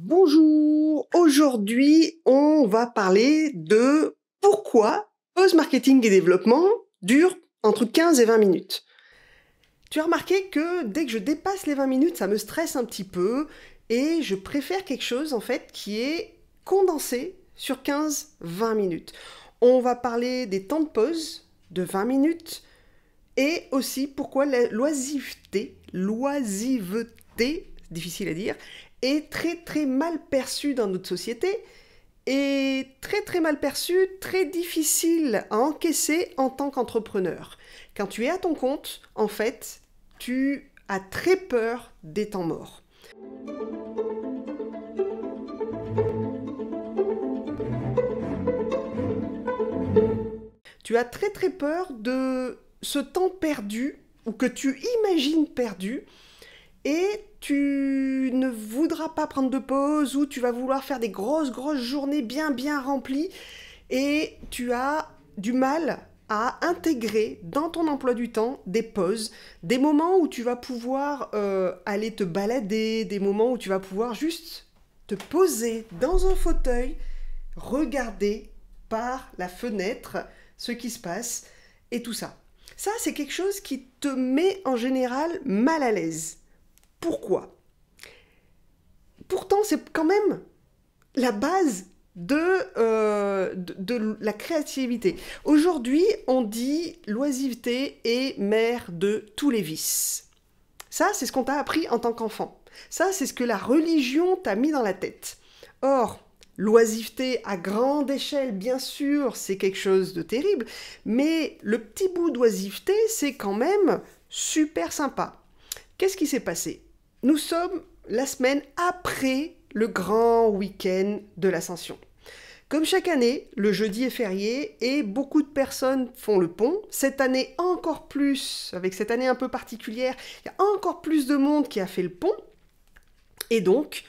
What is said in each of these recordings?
Bonjour, aujourd'hui on va parler de pourquoi pause marketing et développement dure entre 15 et 20 minutes. Tu as remarqué que dès que je dépasse les 20 minutes, ça me stresse un petit peu et je préfère quelque chose en fait qui est condensé sur 15-20 minutes. On va parler des temps de pause de 20 minutes et aussi pourquoi la loisiveté, loisiveté, difficile à dire, est très très mal perçu dans notre société et très très mal perçu, très difficile à encaisser en tant qu'entrepreneur. Quand tu es à ton compte, en fait, tu as très peur des temps morts. Tu as très très peur de ce temps perdu ou que tu imagines perdu et tu ne voudras pas prendre de pause ou tu vas vouloir faire des grosses, grosses journées bien, bien remplies et tu as du mal à intégrer dans ton emploi du temps des pauses, des moments où tu vas pouvoir euh, aller te balader, des moments où tu vas pouvoir juste te poser dans un fauteuil, regarder par la fenêtre ce qui se passe et tout ça. Ça, c'est quelque chose qui te met en général mal à l'aise. Pourquoi Pourtant, c'est quand même la base euh, de, la créativité. Aujourd'hui, on dit l'oisiveté est mère de tous les vices. Ça, c'est ce qu'on t'a appris en tant qu'enfant. Ça, c'est ce que la religion t'a mis dans la tête. Or, l'oisiveté à grande échelle, bien sûr, c'est quelque chose de terrible, mais le petit bout d'oisiveté, c'est quand même super sympa. Qu'est-ce qui s'est passé nous sommes la semaine après le grand week-end de l'ascension. Comme chaque année, le jeudi est férié et beaucoup de personnes font le pont. Cette année encore plus, avec cette année un peu particulière, il y a encore plus de monde qui a fait le pont. Et donc,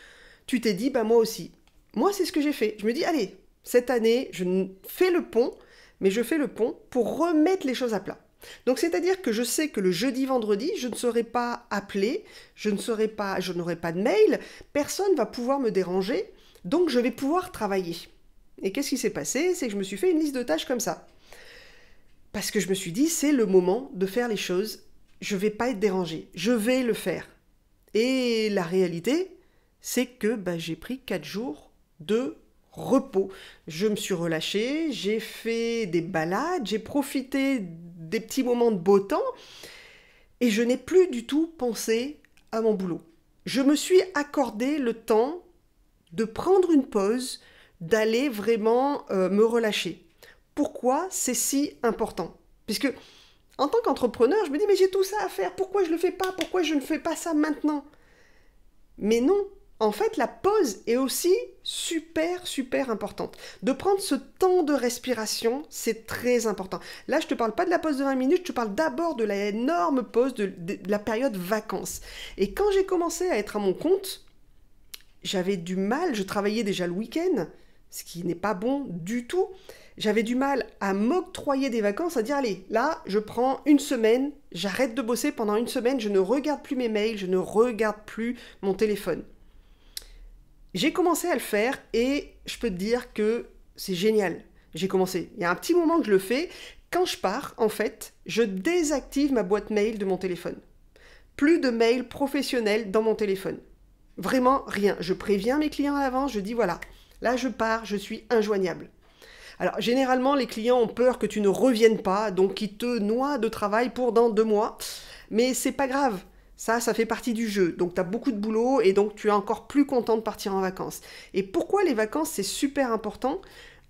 tu t'es dit, bah moi aussi. Moi, c'est ce que j'ai fait. Je me dis, allez, cette année, je fais le pont, mais je fais le pont pour remettre les choses à plat. Donc c'est-à-dire que je sais que le jeudi vendredi, je ne serai pas appelé, je ne serai pas je n'aurai pas de mail, personne va pouvoir me déranger, donc je vais pouvoir travailler. Et qu'est-ce qui s'est passé C'est que je me suis fait une liste de tâches comme ça. Parce que je me suis dit c'est le moment de faire les choses, je vais pas être dérangé, je vais le faire. Et la réalité, c'est que bah, j'ai pris 4 jours de repos. Je me suis relâchée, j'ai fait des balades, j'ai profité des petits moments de beau temps et je n'ai plus du tout pensé à mon boulot. Je me suis accordé le temps de prendre une pause, d'aller vraiment euh, me relâcher. Pourquoi c'est si important Puisque en tant qu'entrepreneur, je me dis mais j'ai tout ça à faire, pourquoi je ne le fais pas Pourquoi je ne fais pas ça maintenant Mais non, en fait, la pause est aussi super, super importante. De prendre ce temps de respiration, c'est très important. Là, je ne te parle pas de la pause de 20 minutes, je te parle d'abord de l'énorme pause de, de, la période vacances. Et quand j'ai commencé à être à mon compte, j'avais du mal, je travaillais déjà le week-end, ce qui n'est pas bon du tout. J'avais du mal à m'octroyer des vacances, à dire allez, là, je prends une semaine, j'arrête de bosser pendant une semaine, je ne regarde plus mes mails, je ne regarde plus mon téléphone. J'ai commencé à le faire et je peux te dire que c'est génial. J'ai commencé. Il y a un petit moment que je le fais. Quand je pars, en fait, je désactive ma boîte mail de mon téléphone. Plus de mails professionnels dans mon téléphone. Vraiment rien. Je préviens mes clients à l'avance, je dis voilà, là je pars, je suis injoignable. Alors généralement, les clients ont peur que tu ne reviennes pas, donc ils te noient de travail pour dans deux mois. Mais c'est pas grave, ça, ça fait partie du jeu. Donc, tu as beaucoup de boulot et donc tu es encore plus content de partir en vacances. Et pourquoi les vacances, c'est super important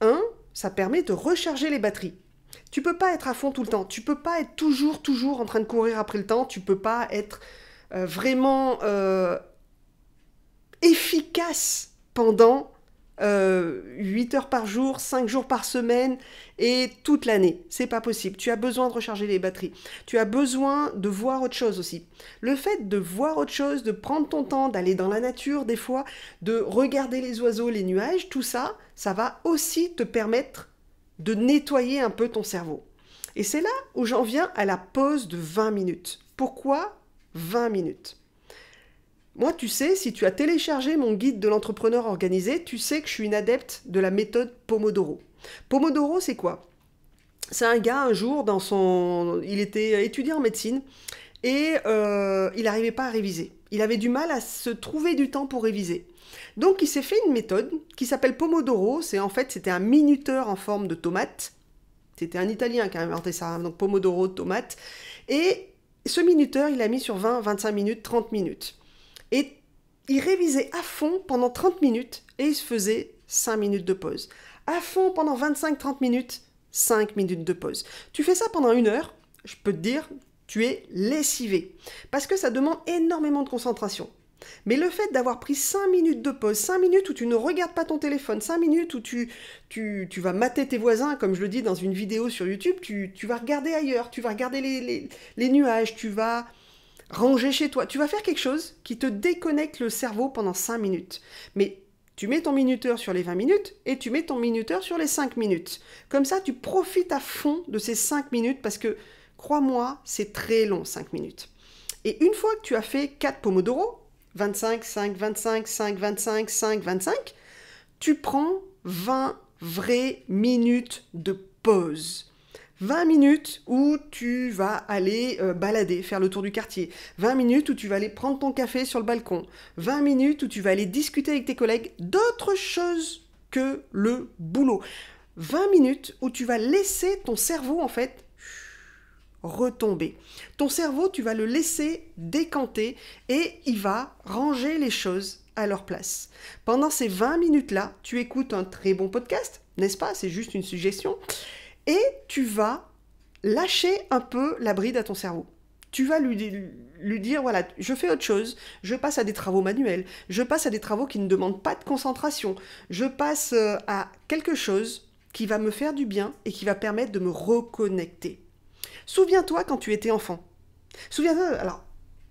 Un, Ça permet de recharger les batteries. Tu peux pas être à fond tout le temps. Tu peux pas être toujours, toujours en train de courir après le temps. Tu peux pas être euh, vraiment euh, efficace pendant 8 euh, heures par jour, 5 jours par semaine et toute l'année. C'est pas possible. Tu as besoin de recharger les batteries. Tu as besoin de voir autre chose aussi. Le fait de voir autre chose, de prendre ton temps, d'aller dans la nature des fois, de regarder les oiseaux, les nuages, tout ça, ça va aussi te permettre de nettoyer un peu ton cerveau. Et c'est là où j'en viens à la pause de 20 minutes. Pourquoi 20 minutes moi, tu sais, si tu as téléchargé mon guide de l'entrepreneur organisé, tu sais que je suis une adepte de la méthode Pomodoro. Pomodoro, c'est quoi C'est un gars, un jour, dans son... il était étudiant en médecine et euh, il n'arrivait pas à réviser. Il avait du mal à se trouver du temps pour réviser. Donc, il s'est fait une méthode qui s'appelle Pomodoro. C'est en fait, c'était un minuteur en forme de tomate. C'était un Italien qui a inventé ça, donc Pomodoro, tomate. Et ce minuteur, il a mis sur 20, 25 minutes, 30 minutes. Et il révisait à fond pendant 30 minutes et il se faisait 5 minutes de pause. À fond pendant 25-30 minutes, 5 minutes de pause. Tu fais ça pendant une heure, je peux te dire, tu es lessivé. Parce que ça demande énormément de concentration. Mais le fait d'avoir pris 5 minutes de pause, 5 minutes où tu ne regardes pas ton téléphone, 5 minutes où tu, tu, tu vas mater tes voisins, comme je le dis dans une vidéo sur YouTube, tu, vas regarder ailleurs, tu vas regarder les, les nuages, tu vas ranger chez toi. Tu vas faire quelque chose qui te déconnecte le cerveau pendant 5 minutes. Mais tu mets ton minuteur sur les 20 minutes et tu mets ton minuteur sur les 5 minutes. Comme ça, tu profites à fond de ces 5 minutes parce que, crois-moi, c'est très long 5 minutes. Et une fois que tu as fait 4 pomodoro, 25, 5, 25, 5, 25, 5, 25, tu prends 20 vraies minutes de pause. 20 minutes où tu vas aller euh, balader, faire le tour du quartier, 20 minutes où tu vas aller prendre ton café sur le balcon, 20 minutes où tu vas aller discuter avec tes collègues d'autres choses que le boulot, 20 minutes où tu vas laisser ton cerveau en fait retomber. Ton cerveau, tu vas le laisser décanter et il va ranger les choses à leur place. Pendant ces 20 minutes-là, tu écoutes un très bon podcast, n'est-ce pas C'est juste une suggestion et tu vas lâcher un peu la bride à ton cerveau. Tu vas lui, dire, voilà, je fais autre chose, je passe à des travaux manuels, je passe à des travaux qui ne demandent pas de concentration, je passe euh, à quelque chose qui va me faire du bien et qui va permettre de me reconnecter. Souviens-toi quand tu étais enfant. Souviens-toi, alors,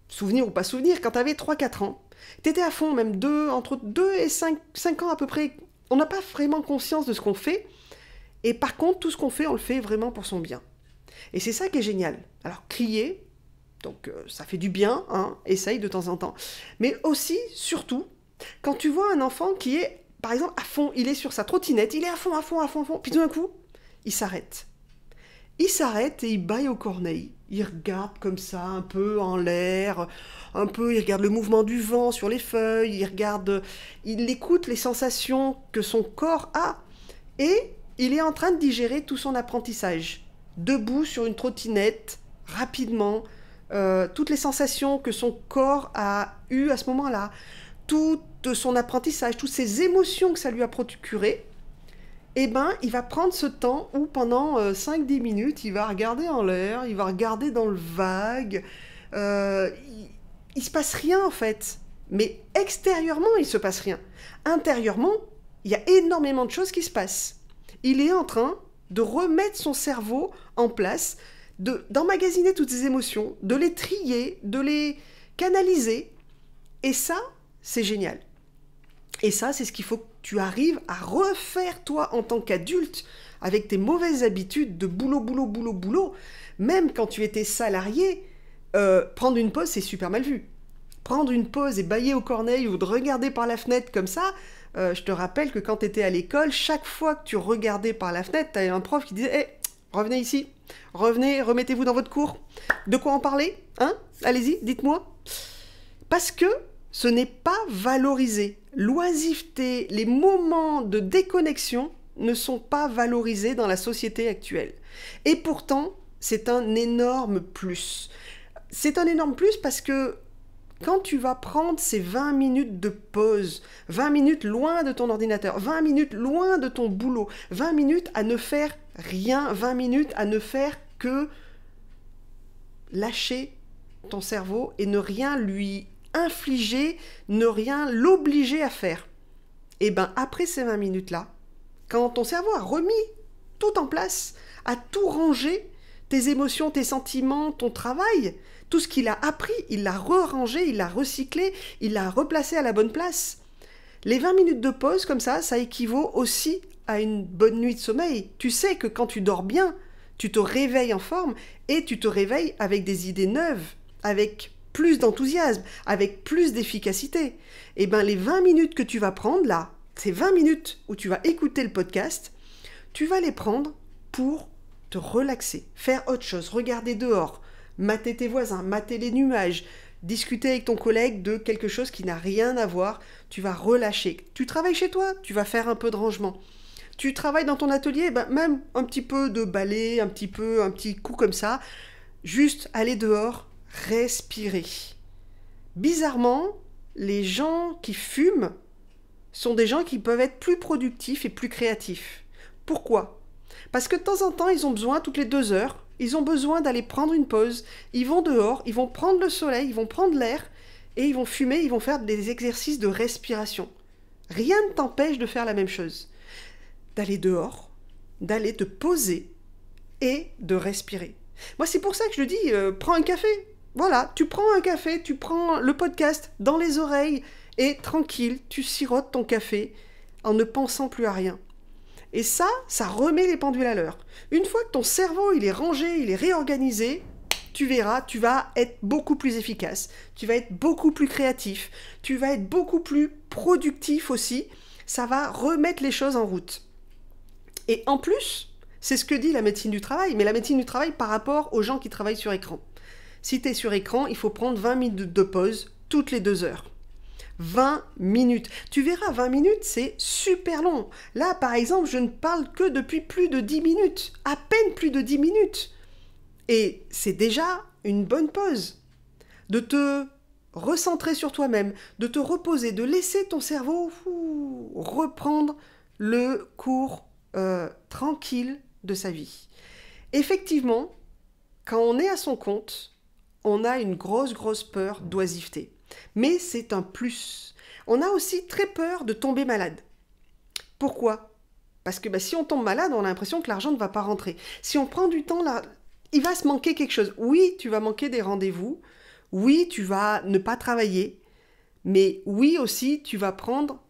souvenir ou pas souvenir, quand tu avais 3-4 ans, tu étais à fond, même deux, entre 2 et 5, 5 ans à peu près. On n'a pas vraiment conscience de ce qu'on fait, et par contre, tout ce qu'on fait, on le fait vraiment pour son bien. Et c'est ça qui est génial. Alors, crier, donc euh, ça fait du bien, hein, essaye de temps en temps. Mais aussi, surtout, quand tu vois un enfant qui est, par exemple, à fond, il est sur sa trottinette, il est à fond, à fond, à fond, à fond, puis tout d'un coup, il s'arrête. Il s'arrête et il baille aux corneilles. Il regarde comme ça, un peu en l'air, un peu, il regarde le mouvement du vent sur les feuilles, il regarde, il écoute les sensations que son corps a. Et il est en train de digérer tout son apprentissage, debout sur une trottinette, rapidement, euh, toutes les sensations que son corps a eues à ce moment-là, tout euh, son apprentissage, toutes ces émotions que ça lui a procurées, eh ben, il va prendre ce temps où pendant 5-10 euh, minutes, il va regarder en l'air, il va regarder dans le vague. il, il se passe rien en fait. Mais extérieurement, il se passe rien. Intérieurement, il y a énormément de choses qui se passent il est en train de remettre son cerveau en place, d'emmagasiner toutes ses émotions, de les trier, de les canaliser. Et ça, c'est génial. Et ça, c'est ce qu'il faut que tu arrives à refaire toi en tant qu'adulte avec tes mauvaises habitudes de boulot, boulot, boulot, boulot. Même quand tu étais salarié, euh, prendre une pause, c'est super mal vu. Prendre une pause et bailler aux corneilles ou de regarder par la fenêtre comme ça, euh, je te rappelle que quand tu étais à l'école, chaque fois que tu regardais par la fenêtre, tu avais un prof qui disait hey, eh, revenez ici, revenez, remettez-vous dans votre cours. De quoi en parler Hein Allez-y, dites-moi. Parce que ce n'est pas valorisé. L'oisiveté, les moments de déconnexion ne sont pas valorisés dans la société actuelle. Et pourtant, c'est un énorme plus. C'est un énorme plus parce que quand tu vas prendre ces 20 minutes de pause, 20 minutes loin de ton ordinateur, 20 minutes loin de ton boulot, 20 minutes à ne faire rien, 20 minutes à ne faire que lâcher ton cerveau et ne rien lui infliger, ne rien l'obliger à faire. Et eh bien après ces 20 minutes-là, quand ton cerveau a remis tout en place, a tout rangé, tes émotions, tes sentiments, ton travail, tout ce qu'il a appris, il l'a re il l'a recyclé, il l'a replacé à la bonne place. Les 20 minutes de pause, comme ça, ça équivaut aussi à une bonne nuit de sommeil. Tu sais que quand tu dors bien, tu te réveilles en forme et tu te réveilles avec des idées neuves, avec plus d'enthousiasme, avec plus d'efficacité. Et eh bien les 20 minutes que tu vas prendre là, ces 20 minutes où tu vas écouter le podcast, tu vas les prendre pour te relaxer, faire autre chose, regarder dehors, mater tes voisins, mater les nuages, discuter avec ton collègue de quelque chose qui n'a rien à voir, tu vas relâcher. Tu travailles chez toi, tu vas faire un peu de rangement. Tu travailles dans ton atelier, eh ben, même un petit peu de balai, un petit peu, un petit coup comme ça. Juste aller dehors, respirer. Bizarrement, les gens qui fument sont des gens qui peuvent être plus productifs et plus créatifs. Pourquoi parce que de temps en temps, ils ont besoin, toutes les deux heures, ils ont besoin d'aller prendre une pause. Ils vont dehors, ils vont prendre le soleil, ils vont prendre l'air, et ils vont fumer, ils vont faire des exercices de respiration. Rien ne t'empêche de faire la même chose. D'aller dehors, d'aller te poser et de respirer. Moi, c'est pour ça que je dis, euh, prends un café. Voilà, tu prends un café, tu prends le podcast dans les oreilles et tranquille, tu sirotes ton café en ne pensant plus à rien. Et ça, ça remet les pendules à l'heure. Une fois que ton cerveau, il est rangé, il est réorganisé, tu verras, tu vas être beaucoup plus efficace, tu vas être beaucoup plus créatif, tu vas être beaucoup plus productif aussi. Ça va remettre les choses en route. Et en plus, c'est ce que dit la médecine du travail, mais la médecine du travail par rapport aux gens qui travaillent sur écran. Si tu es sur écran, il faut prendre 20 minutes de pause toutes les deux heures. 20 minutes. Tu verras, 20 minutes, c'est super long. Là, par exemple, je ne parle que depuis plus de 10 minutes, à peine plus de 10 minutes. Et c'est déjà une bonne pause. De te recentrer sur toi-même, de te reposer, de laisser ton cerveau reprendre le cours euh, tranquille de sa vie. Effectivement, quand on est à son compte, on a une grosse, grosse peur d'oisiveté. Mais c'est un plus. On a aussi très peur de tomber malade. Pourquoi Parce que bah, si on tombe malade, on a l'impression que l'argent ne va pas rentrer. Si on prend du temps, là, il va se manquer quelque chose. Oui, tu vas manquer des rendez-vous. Oui, tu vas ne pas travailler. Mais oui aussi, tu vas prendre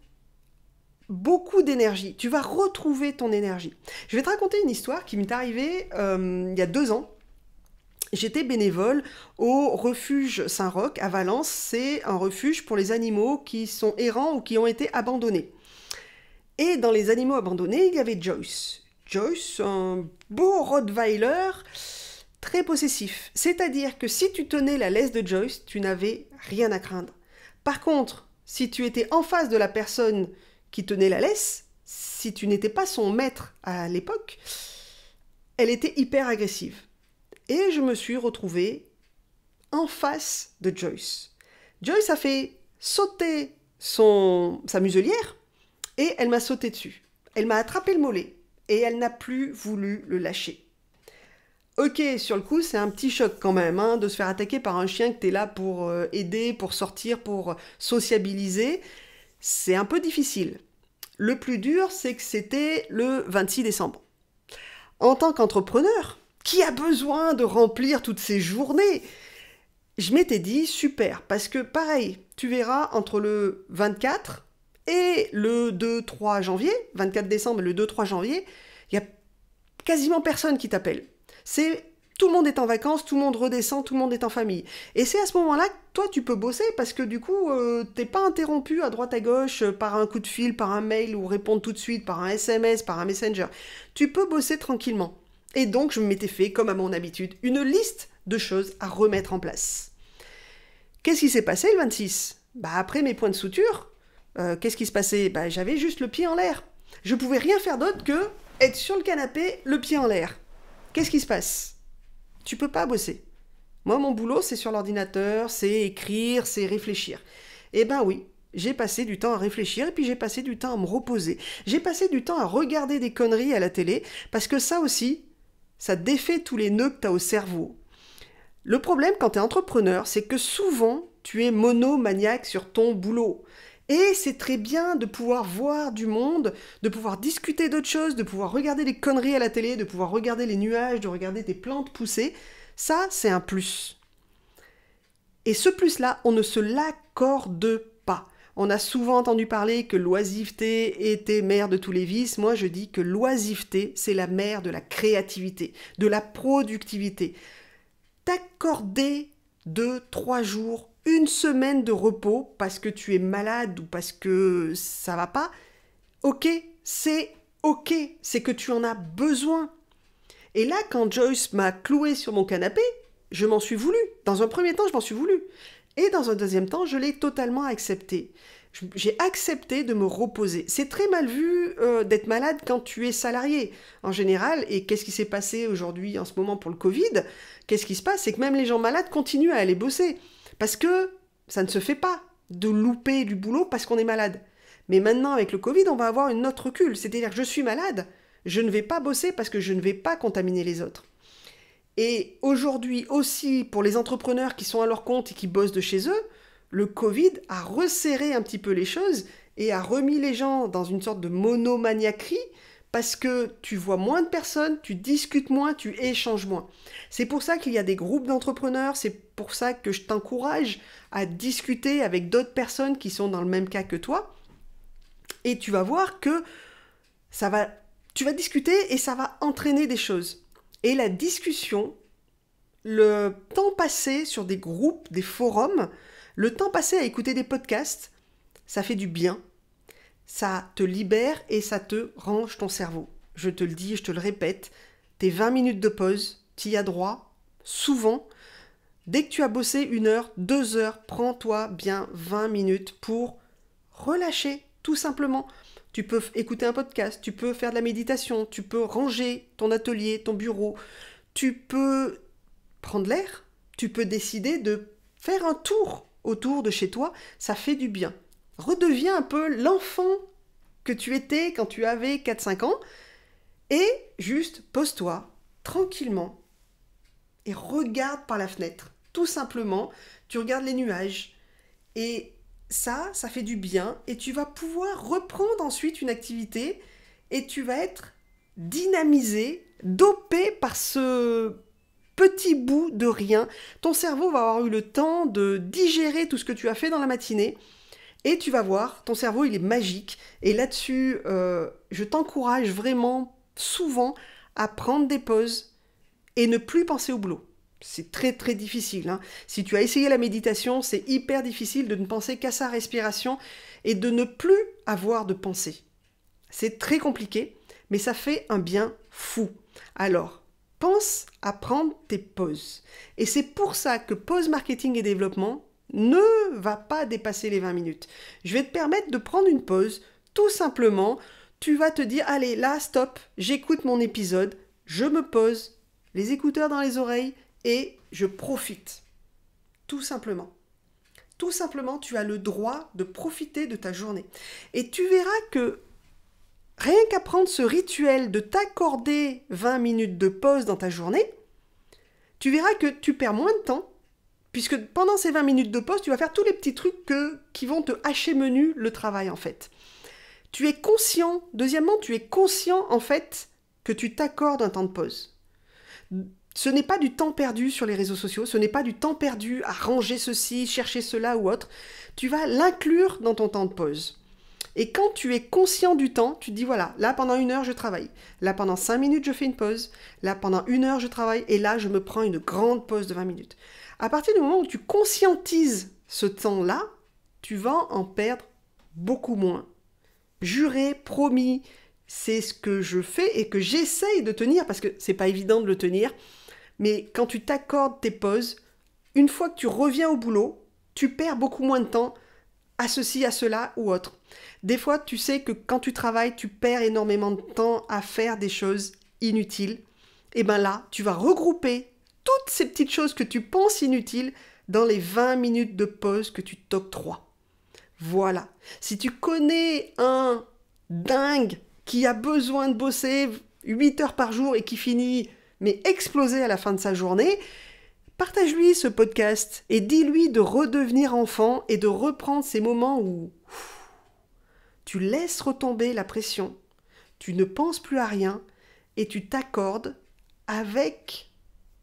beaucoup d'énergie. Tu vas retrouver ton énergie. Je vais te raconter une histoire qui m'est arrivée euh, il y a deux ans. J'étais bénévole au refuge Saint-Roch à Valence. C'est un refuge pour les animaux qui sont errants ou qui ont été abandonnés. Et dans les animaux abandonnés, il y avait Joyce. Joyce, un beau Rottweiler très possessif. C'est-à-dire que si tu tenais la laisse de Joyce, tu n'avais rien à craindre. Par contre, si tu étais en face de la personne qui tenait la laisse, si tu n'étais pas son maître à l'époque, elle était hyper agressive. Et je me suis retrouvée en face de Joyce. Joyce a fait sauter son, sa muselière et elle m'a sauté dessus. Elle m'a attrapé le mollet et elle n'a plus voulu le lâcher. Ok, sur le coup, c'est un petit choc quand même hein, de se faire attaquer par un chien que tu es là pour euh, aider, pour sortir, pour sociabiliser. C'est un peu difficile. Le plus dur, c'est que c'était le 26 décembre. En tant qu'entrepreneur, qui a besoin de remplir toutes ces journées Je m'étais dit, super, parce que pareil, tu verras entre le 24 et le 2-3 janvier, 24 décembre et le 2-3 janvier, il y a quasiment personne qui t'appelle. C'est tout le monde est en vacances, tout le monde redescend, tout le monde est en famille. Et c'est à ce moment-là que toi, tu peux bosser parce que du coup, tu euh, t'es pas interrompu à droite à gauche euh, par un coup de fil, par un mail ou répondre tout de suite, par un SMS, par un messenger. Tu peux bosser tranquillement. Et donc, je m'étais fait, comme à mon habitude, une liste de choses à remettre en place. Qu'est-ce qui s'est passé le 26 Bah après mes points de suture, euh, qu'est-ce qui se passait Bah j'avais juste le pied en l'air. Je pouvais rien faire d'autre que être sur le canapé, le pied en l'air. Qu'est-ce qui se passe Tu peux pas bosser. Moi mon boulot c'est sur l'ordinateur, c'est écrire, c'est réfléchir. Eh ben oui, j'ai passé du temps à réfléchir et puis j'ai passé du temps à me reposer. J'ai passé du temps à regarder des conneries à la télé parce que ça aussi ça défait tous les nœuds que tu as au cerveau. Le problème quand tu es entrepreneur, c'est que souvent, tu es monomaniaque sur ton boulot. Et c'est très bien de pouvoir voir du monde, de pouvoir discuter d'autres choses, de pouvoir regarder les conneries à la télé, de pouvoir regarder les nuages, de regarder des plantes pousser. Ça, c'est un plus. Et ce plus-là, on ne se l'accorde pas. On a souvent entendu parler que l'oisiveté était mère de tous les vices. Moi, je dis que l'oisiveté, c'est la mère de la créativité, de la productivité. T'accorder deux, trois jours, une semaine de repos parce que tu es malade ou parce que ça va pas, ok, c'est ok, c'est que tu en as besoin. Et là, quand Joyce m'a cloué sur mon canapé, je m'en suis voulu. Dans un premier temps, je m'en suis voulu. Et dans un deuxième temps, je l'ai totalement accepté. J'ai accepté de me reposer. C'est très mal vu euh, d'être malade quand tu es salarié en général. Et qu'est-ce qui s'est passé aujourd'hui en ce moment pour le Covid Qu'est-ce qui se passe C'est que même les gens malades continuent à aller bosser. Parce que ça ne se fait pas de louper du boulot parce qu'on est malade. Mais maintenant, avec le Covid, on va avoir une autre recul. C'est-à-dire que je suis malade, je ne vais pas bosser parce que je ne vais pas contaminer les autres. Et aujourd'hui aussi, pour les entrepreneurs qui sont à leur compte et qui bossent de chez eux, le Covid a resserré un petit peu les choses et a remis les gens dans une sorte de monomaniaquerie parce que tu vois moins de personnes, tu discutes moins, tu échanges moins. C'est pour ça qu'il y a des groupes d'entrepreneurs, c'est pour ça que je t'encourage à discuter avec d'autres personnes qui sont dans le même cas que toi. Et tu vas voir que ça va, tu vas discuter et ça va entraîner des choses. Et la discussion, le temps passé sur des groupes, des forums, le temps passé à écouter des podcasts, ça fait du bien, ça te libère et ça te range ton cerveau. Je te le dis, je te le répète, tes 20 minutes de pause, tu y as droit, souvent. Dès que tu as bossé une heure, deux heures, prends-toi bien 20 minutes pour relâcher, tout simplement tu peux écouter un podcast, tu peux faire de la méditation, tu peux ranger ton atelier, ton bureau, tu peux prendre l'air, tu peux décider de faire un tour autour de chez toi, ça fait du bien. Redeviens un peu l'enfant que tu étais quand tu avais 4-5 ans et juste pose-toi tranquillement et regarde par la fenêtre. Tout simplement, tu regardes les nuages et ça, ça fait du bien et tu vas pouvoir reprendre ensuite une activité et tu vas être dynamisé, dopé par ce petit bout de rien. Ton cerveau va avoir eu le temps de digérer tout ce que tu as fait dans la matinée et tu vas voir, ton cerveau il est magique. Et là-dessus, euh, je t'encourage vraiment souvent à prendre des pauses et ne plus penser au boulot c'est très très difficile. Hein. Si tu as essayé la méditation, c'est hyper difficile de ne penser qu'à sa respiration et de ne plus avoir de pensée. C'est très compliqué, mais ça fait un bien fou. Alors, pense à prendre tes pauses. Et c'est pour ça que pause marketing et développement ne va pas dépasser les 20 minutes. Je vais te permettre de prendre une pause, tout simplement. Tu vas te dire, allez, là, stop, j'écoute mon épisode, je me pose, les écouteurs dans les oreilles, et je profite. Tout simplement. Tout simplement, tu as le droit de profiter de ta journée. Et tu verras que rien qu'apprendre ce rituel de t'accorder 20 minutes de pause dans ta journée, tu verras que tu perds moins de temps, puisque pendant ces 20 minutes de pause, tu vas faire tous les petits trucs que, qui vont te hacher menu le travail en fait. Tu es conscient, deuxièmement, tu es conscient en fait que tu t'accordes un temps de pause. Ce n'est pas du temps perdu sur les réseaux sociaux, ce n'est pas du temps perdu à ranger ceci, chercher cela ou autre. Tu vas l'inclure dans ton temps de pause. Et quand tu es conscient du temps, tu te dis voilà, là pendant une heure je travaille, là pendant cinq minutes je fais une pause, là pendant une heure je travaille et là je me prends une grande pause de 20 minutes. À partir du moment où tu conscientises ce temps-là, tu vas en perdre beaucoup moins. Juré, promis, c'est ce que je fais et que j'essaye de tenir parce que c'est pas évident de le tenir mais quand tu t'accordes tes pauses, une fois que tu reviens au boulot, tu perds beaucoup moins de temps à ceci, à cela ou autre. Des fois, tu sais que quand tu travailles, tu perds énormément de temps à faire des choses inutiles. Et eh bien là, tu vas regrouper toutes ces petites choses que tu penses inutiles dans les 20 minutes de pause que tu t'octroies. Voilà. Si tu connais un dingue qui a besoin de bosser 8 heures par jour et qui finit mais explosé à la fin de sa journée, partage-lui ce podcast et dis-lui de redevenir enfant et de reprendre ces moments où tu laisses retomber la pression, tu ne penses plus à rien et tu t'accordes avec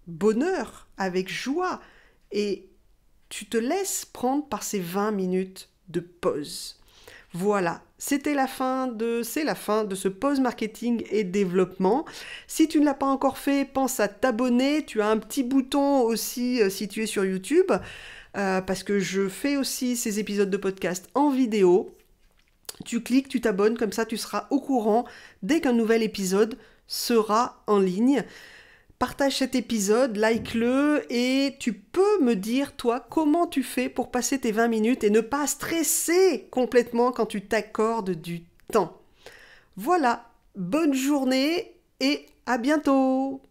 bonheur, avec joie et tu te laisses prendre par ces 20 minutes de pause. Voilà, c'était la fin de c'est la fin de ce pause marketing et développement. Si tu ne l'as pas encore fait, pense à t'abonner. Tu as un petit bouton aussi euh, situé sur YouTube euh, parce que je fais aussi ces épisodes de podcast en vidéo. Tu cliques, tu t'abonnes, comme ça tu seras au courant dès qu'un nouvel épisode sera en ligne. Partage cet épisode, like-le et tu peux me dire, toi, comment tu fais pour passer tes 20 minutes et ne pas stresser complètement quand tu t'accordes du temps. Voilà, bonne journée et à bientôt